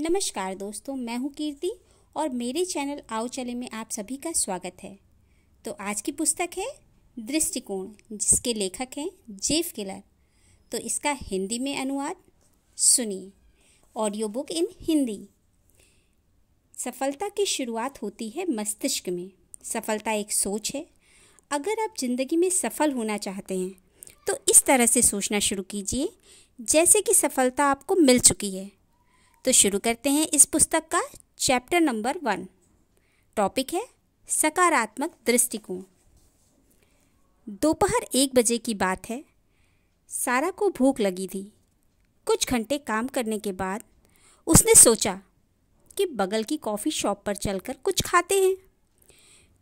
नमस्कार दोस्तों मैं हूं कीर्ति और मेरे चैनल आओ चले में आप सभी का स्वागत है तो आज की पुस्तक है दृष्टिकोण जिसके लेखक हैं जेफ किलर तो इसका हिंदी में अनुवाद सुनिए ऑडियो बुक इन हिंदी सफलता की शुरुआत होती है मस्तिष्क में सफलता एक सोच है अगर आप ज़िंदगी में सफल होना चाहते हैं तो इस तरह से सोचना शुरू कीजिए जैसे कि सफलता आपको मिल चुकी है तो शुरू करते हैं इस पुस्तक का चैप्टर नंबर वन टॉपिक है सकारात्मक दृष्टिकोण दोपहर एक बजे की बात है सारा को भूख लगी थी कुछ घंटे काम करने के बाद उसने सोचा कि बगल की कॉफ़ी शॉप पर चलकर कुछ खाते हैं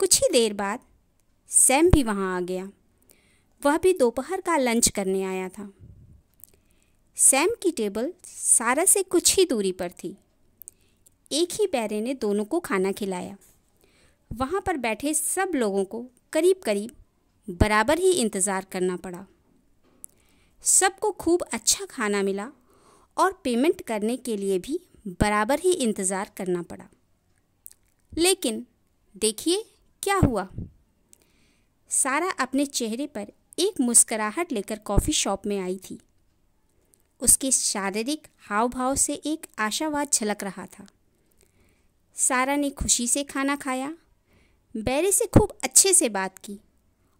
कुछ ही देर बाद सैम भी वहाँ आ गया वह भी दोपहर का लंच करने आया था सैम की टेबल सारा से कुछ ही दूरी पर थी एक ही पैरे ने दोनों को खाना खिलाया वहाँ पर बैठे सब लोगों को करीब करीब बराबर ही इंतज़ार करना पड़ा सबको खूब अच्छा खाना मिला और पेमेंट करने के लिए भी बराबर ही इंतज़ार करना पड़ा लेकिन देखिए क्या हुआ सारा अपने चेहरे पर एक मुस्कराहट लेकर कॉफ़ी शॉप में आई थी उसके शारीरिक हाव भाव से एक आशावाद झलक रहा था सारा ने खुशी से खाना खाया बैरी से खूब अच्छे से बात की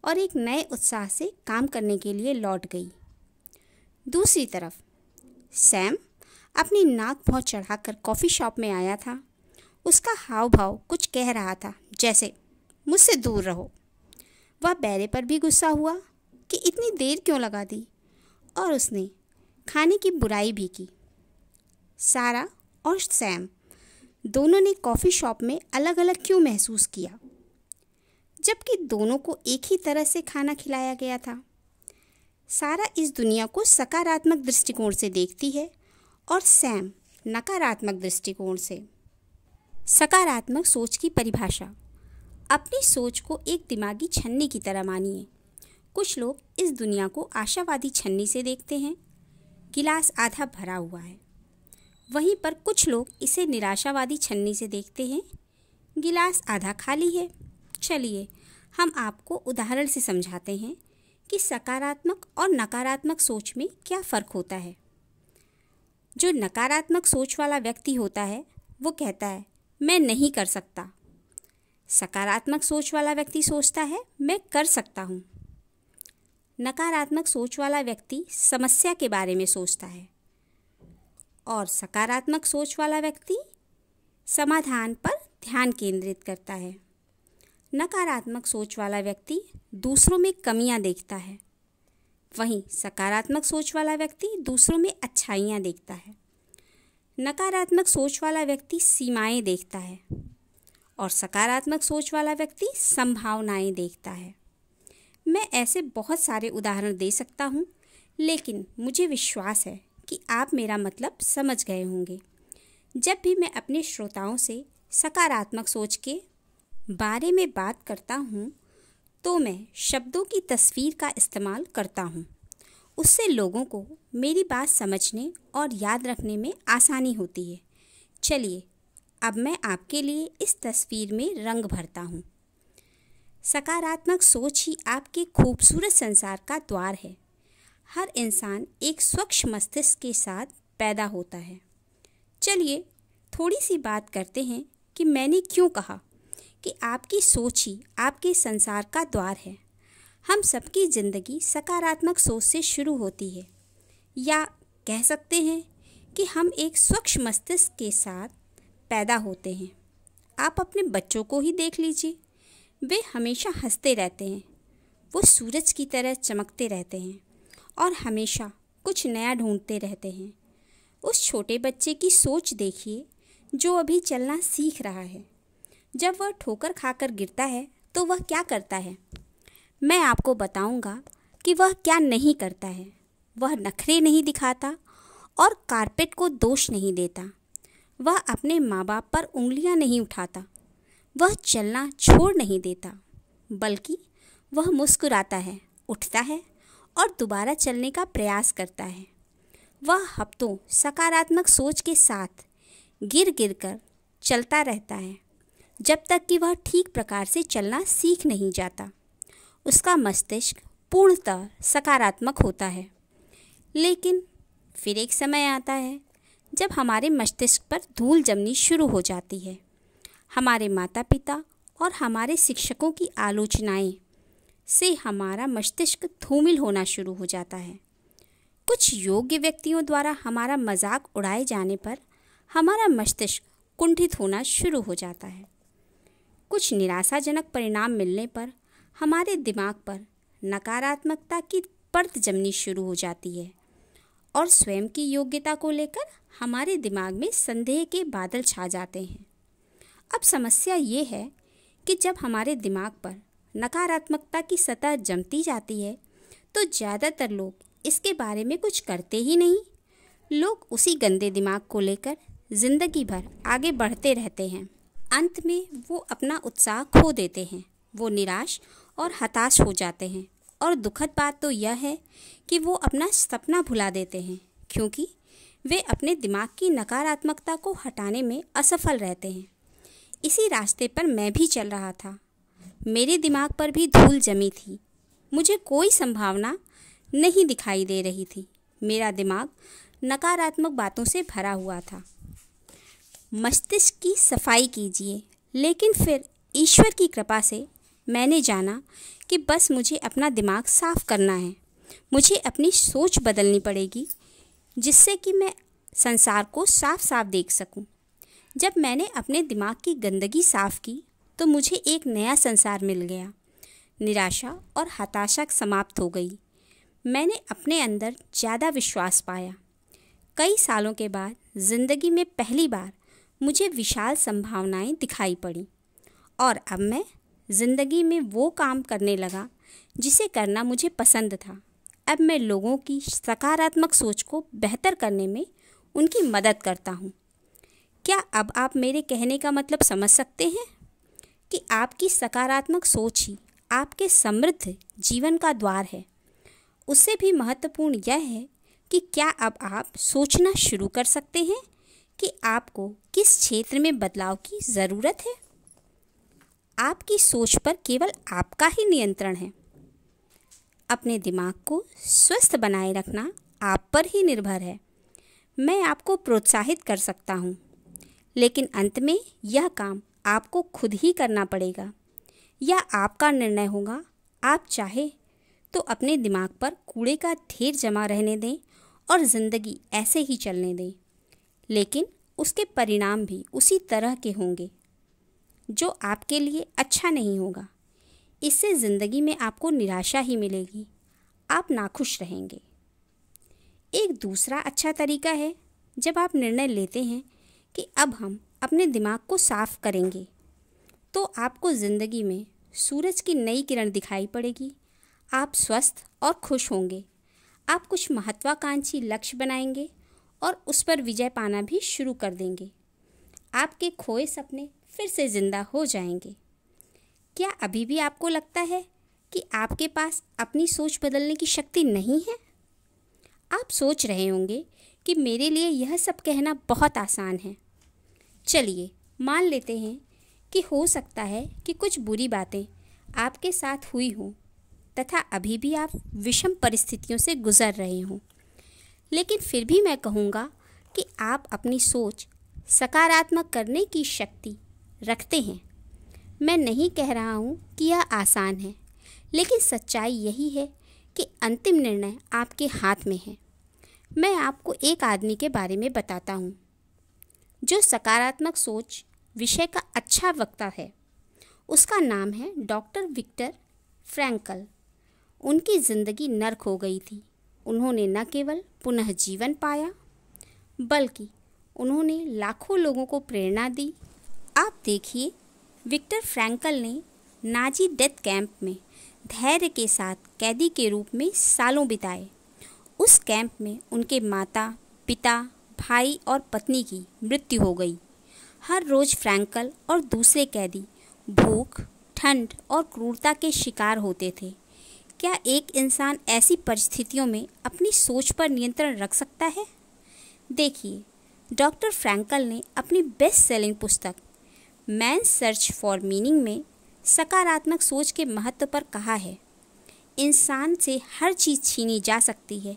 और एक नए उत्साह से काम करने के लिए लौट गई दूसरी तरफ सैम अपनी नाक भौं चढ़ाकर कॉफ़ी शॉप में आया था उसका हाव भाव कुछ कह रहा था जैसे मुझसे दूर रहो वह बैरे पर भी गुस्सा हुआ कि इतनी देर क्यों लगा दी और उसने खाने की बुराई भी की सारा और सैम दोनों ने कॉफ़ी शॉप में अलग अलग क्यों महसूस किया जबकि दोनों को एक ही तरह से खाना खिलाया गया था सारा इस दुनिया को सकारात्मक दृष्टिकोण से देखती है और सैम नकारात्मक दृष्टिकोण से सकारात्मक सोच की परिभाषा अपनी सोच को एक दिमागी छन्नी की तरह मानिए कुछ लोग इस दुनिया को आशावादी छन्नी से देखते हैं गिलास आधा भरा हुआ है वहीं पर कुछ लोग इसे निराशावादी छन्नी से देखते हैं गिलास आधा खाली है चलिए हम आपको उदाहरण से समझाते हैं कि सकारात्मक और नकारात्मक सोच में क्या फ़र्क होता है जो नकारात्मक सोच वाला व्यक्ति होता है वो कहता है मैं नहीं कर सकता सकारात्मक सोच वाला व्यक्ति सोचता है मैं कर सकता हूँ नकारात्मक सोच वाला व्यक्ति समस्या के बारे में सोचता है और सकारात्मक सोच वाला व्यक्ति समाधान पर ध्यान केंद्रित करता है नकारात्मक सोच वाला व्यक्ति दूसरों में कमियां देखता है वहीं सकारात्मक सोच वाला व्यक्ति दूसरों में अच्छाइयाँ देखता है नकारात्मक सोच वाला व्यक्ति सीमाएं देखता है और सकारात्मक सोच वाला व्यक्ति संभावनाएं देखता है मैं ऐसे बहुत सारे उदाहरण दे सकता हूँ लेकिन मुझे विश्वास है कि आप मेरा मतलब समझ गए होंगे जब भी मैं अपने श्रोताओं से सकारात्मक सोच के बारे में बात करता हूँ तो मैं शब्दों की तस्वीर का इस्तेमाल करता हूँ उससे लोगों को मेरी बात समझने और याद रखने में आसानी होती है चलिए अब मैं आपके लिए इस तस्वीर में रंग भरता हूँ सकारात्मक सोच ही आपके खूबसूरत संसार का द्वार है हर इंसान एक स्वच्छ मस्तिष्क के साथ पैदा होता है चलिए थोड़ी सी बात करते हैं कि मैंने क्यों कहा कि आपकी सोच ही आपके संसार का द्वार है हम सबकी ज़िंदगी सकारात्मक सोच से शुरू होती है या कह सकते हैं कि हम एक स्वच्छ मस्तिष्क के साथ पैदा होते हैं आप अपने बच्चों को ही देख लीजिए वे हमेशा हंसते रहते हैं वो सूरज की तरह चमकते रहते हैं और हमेशा कुछ नया ढूंढते रहते हैं उस छोटे बच्चे की सोच देखिए जो अभी चलना सीख रहा है जब वह ठोकर खाकर गिरता है तो वह क्या करता है मैं आपको बताऊंगा कि वह क्या नहीं करता है वह नखरे नहीं दिखाता और कारपेट को दोष नहीं देता वह अपने माँ बाप पर उंगलियाँ नहीं उठाता वह चलना छोड़ नहीं देता बल्कि वह मुस्कुराता है उठता है और दोबारा चलने का प्रयास करता है वह हफ्तों सकारात्मक सोच के साथ गिर गिर कर चलता रहता है जब तक कि वह ठीक प्रकार से चलना सीख नहीं जाता उसका मस्तिष्क पूर्णतः सकारात्मक होता है लेकिन फिर एक समय आता है जब हमारे मस्तिष्क पर धूल जमनी शुरू हो जाती है हमारे माता पिता और हमारे शिक्षकों की आलोचनाएं से हमारा मस्तिष्क धूमिल होना शुरू हो जाता है कुछ योग्य व्यक्तियों द्वारा हमारा मजाक उड़ाए जाने पर हमारा मस्तिष्क कुंठित होना शुरू हो जाता है कुछ निराशाजनक परिणाम मिलने पर हमारे दिमाग पर नकारात्मकता की परत जमनी शुरू हो जाती है और स्वयं की योग्यता को लेकर हमारे दिमाग में संदेह के बादल छा जाते हैं अब समस्या ये है कि जब हमारे दिमाग पर नकारात्मकता की सतह जमती जाती है तो ज़्यादातर लोग इसके बारे में कुछ करते ही नहीं लोग उसी गंदे दिमाग को लेकर ज़िंदगी भर आगे बढ़ते रहते हैं अंत में वो अपना उत्साह खो देते हैं वो निराश और हताश हो जाते हैं और दुखद बात तो यह है कि वो अपना सपना भुला देते हैं क्योंकि वे अपने दिमाग की नकारात्मकता को हटाने में असफल रहते हैं इसी रास्ते पर मैं भी चल रहा था मेरे दिमाग पर भी धूल जमी थी मुझे कोई संभावना नहीं दिखाई दे रही थी मेरा दिमाग नकारात्मक बातों से भरा हुआ था मस्तिष्क की सफाई कीजिए लेकिन फिर ईश्वर की कृपा से मैंने जाना कि बस मुझे अपना दिमाग साफ करना है मुझे अपनी सोच बदलनी पड़ेगी जिससे कि मैं संसार को साफ साफ देख सकूं। जब मैंने अपने दिमाग की गंदगी साफ की तो मुझे एक नया संसार मिल गया निराशा और हताशा समाप्त हो गई मैंने अपने अंदर ज़्यादा विश्वास पाया कई सालों के बाद ज़िंदगी में पहली बार मुझे विशाल संभावनाएं दिखाई पड़ी और अब मैं ज़िंदगी में वो काम करने लगा जिसे करना मुझे पसंद था अब मैं लोगों की सकारात्मक सोच को बेहतर करने में उनकी मदद करता हूँ क्या अब आप मेरे कहने का मतलब समझ सकते हैं कि आपकी सकारात्मक सोच ही आपके समृद्ध जीवन का द्वार है उससे भी महत्वपूर्ण यह है कि क्या अब आप सोचना शुरू कर सकते हैं कि आपको किस क्षेत्र में बदलाव की ज़रूरत है आपकी सोच पर केवल आपका ही नियंत्रण है अपने दिमाग को स्वस्थ बनाए रखना आप पर ही निर्भर है मैं आपको प्रोत्साहित कर सकता हूँ लेकिन अंत में यह काम आपको खुद ही करना पड़ेगा यह आपका निर्णय होगा आप चाहे तो अपने दिमाग पर कूड़े का ढेर जमा रहने दें और ज़िंदगी ऐसे ही चलने दें लेकिन उसके परिणाम भी उसी तरह के होंगे जो आपके लिए अच्छा नहीं होगा इससे ज़िंदगी में आपको निराशा ही मिलेगी आप नाखुश रहेंगे एक दूसरा अच्छा तरीका है जब आप निर्णय लेते हैं कि अब हम अपने दिमाग को साफ करेंगे तो आपको ज़िंदगी में सूरज की नई किरण दिखाई पड़ेगी आप स्वस्थ और खुश होंगे आप कुछ महत्वाकांक्षी लक्ष्य बनाएंगे और उस पर विजय पाना भी शुरू कर देंगे आपके खोए सपने फिर से ज़िंदा हो जाएंगे क्या अभी भी आपको लगता है कि आपके पास अपनी सोच बदलने की शक्ति नहीं है आप सोच रहे होंगे कि मेरे लिए यह सब कहना बहुत आसान है चलिए मान लेते हैं कि हो सकता है कि कुछ बुरी बातें आपके साथ हुई हों तथा अभी भी आप विषम परिस्थितियों से गुज़र रहे हों लेकिन फिर भी मैं कहूँगा कि आप अपनी सोच सकारात्मक करने की शक्ति रखते हैं मैं नहीं कह रहा हूँ कि यह आसान है लेकिन सच्चाई यही है कि अंतिम निर्णय आपके हाथ में है मैं आपको एक आदमी के बारे में बताता हूँ जो सकारात्मक सोच विषय का अच्छा वक्ता है उसका नाम है डॉक्टर विक्टर फ्रैंकल उनकी ज़िंदगी नर्क हो गई थी उन्होंने न केवल पुनः जीवन पाया बल्कि उन्होंने लाखों लोगों को प्रेरणा दी आप देखिए विक्टर फ्रैंकल ने नाजी डेथ कैंप में धैर्य के साथ कैदी के रूप में सालों बिताए उस कैंप में उनके माता पिता भाई और पत्नी की मृत्यु हो गई हर रोज़ फ्रैंकल और दूसरे कैदी भूख ठंड और क्रूरता के शिकार होते थे क्या एक इंसान ऐसी परिस्थितियों में अपनी सोच पर नियंत्रण रख सकता है देखिए डॉक्टर फ्रैंकल ने अपनी बेस्ट सेलिंग पुस्तक मैन सर्च फॉर मीनिंग में सकारात्मक सोच के महत्व पर कहा है इंसान से हर चीज़ छीनी जा सकती है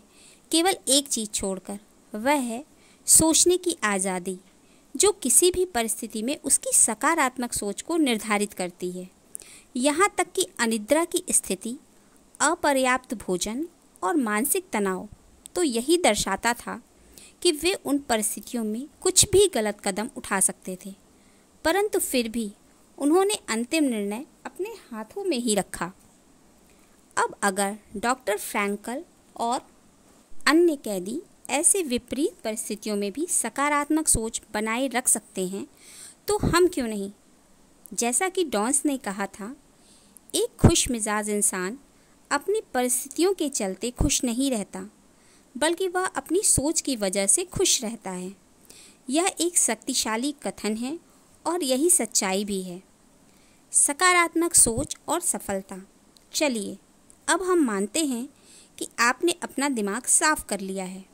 केवल एक चीज़ छोड़कर वह है सोचने की आज़ादी जो किसी भी परिस्थिति में उसकी सकारात्मक सोच को निर्धारित करती है यहाँ तक कि अनिद्रा की स्थिति अपर्याप्त भोजन और मानसिक तनाव तो यही दर्शाता था कि वे उन परिस्थितियों में कुछ भी गलत कदम उठा सकते थे परंतु फिर भी उन्होंने अंतिम निर्णय अपने हाथों में ही रखा अब अगर डॉक्टर फ्रैंकल और अन्य कैदी ऐसे विपरीत परिस्थितियों में भी सकारात्मक सोच बनाए रख सकते हैं तो हम क्यों नहीं जैसा कि डॉन्स ने कहा था एक खुश मिजाज इंसान अपनी परिस्थितियों के चलते खुश नहीं रहता बल्कि वह अपनी सोच की वजह से खुश रहता है यह एक शक्तिशाली कथन है और यही सच्चाई भी है सकारात्मक सोच और सफलता चलिए अब हम मानते हैं कि आपने अपना दिमाग साफ कर लिया है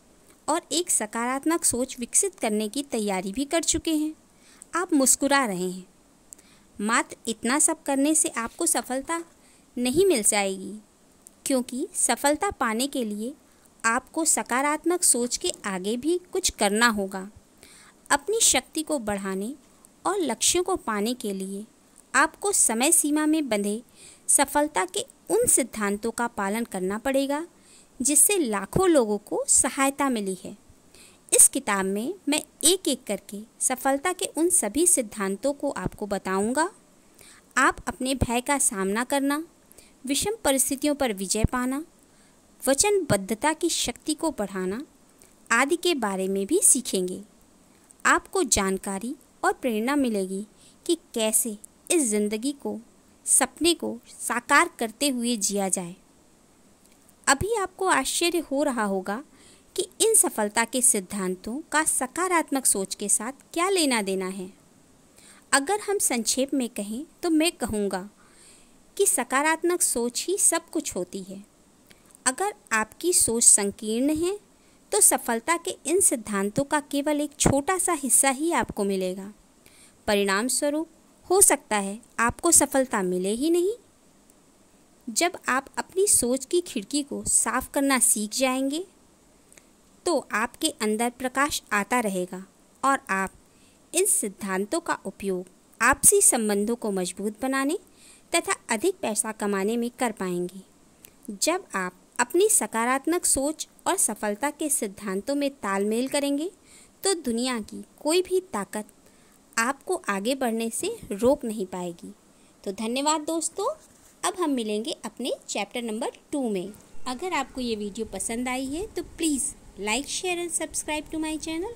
और एक सकारात्मक सोच विकसित करने की तैयारी भी कर चुके हैं आप मुस्कुरा रहे हैं मात्र इतना सब करने से आपको सफलता नहीं मिल जाएगी क्योंकि सफलता पाने के लिए आपको सकारात्मक सोच के आगे भी कुछ करना होगा अपनी शक्ति को बढ़ाने और लक्ष्यों को पाने के लिए आपको समय सीमा में बंधे सफलता के उन सिद्धांतों का पालन करना पड़ेगा जिससे लाखों लोगों को सहायता मिली है इस किताब में मैं एक एक करके सफलता के उन सभी सिद्धांतों को आपको बताऊंगा। आप अपने भय का सामना करना विषम परिस्थितियों पर विजय पाना वचनबद्धता की शक्ति को बढ़ाना आदि के बारे में भी सीखेंगे आपको जानकारी और प्रेरणा मिलेगी कि कैसे इस ज़िंदगी को सपने को साकार करते हुए जिया जाए अभी आपको आश्चर्य हो रहा होगा कि इन सफलता के सिद्धांतों का सकारात्मक सोच के साथ क्या लेना देना है अगर हम संक्षेप में कहें तो मैं कहूँगा कि सकारात्मक सोच ही सब कुछ होती है अगर आपकी सोच संकीर्ण है तो सफलता के इन सिद्धांतों का केवल एक छोटा सा हिस्सा ही आपको मिलेगा परिणाम स्वरूप हो सकता है आपको सफलता मिले ही नहीं जब आप अपनी सोच की खिड़की को साफ करना सीख जाएंगे तो आपके अंदर प्रकाश आता रहेगा और आप इन सिद्धांतों का उपयोग आपसी संबंधों को मजबूत बनाने तथा अधिक पैसा कमाने में कर पाएंगे जब आप अपनी सकारात्मक सोच और सफलता के सिद्धांतों में तालमेल करेंगे तो दुनिया की कोई भी ताकत आपको आगे बढ़ने से रोक नहीं पाएगी तो धन्यवाद दोस्तों अब हम मिलेंगे अपने चैप्टर नंबर टू में अगर आपको ये वीडियो पसंद आई है तो please like share and subscribe to my channel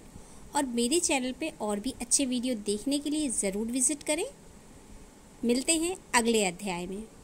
और मेरे चैनल पे और भी अच्छे वीडियो देखने के लिए ज़रूर विज़िट करें मिलते हैं अगले अध्याय में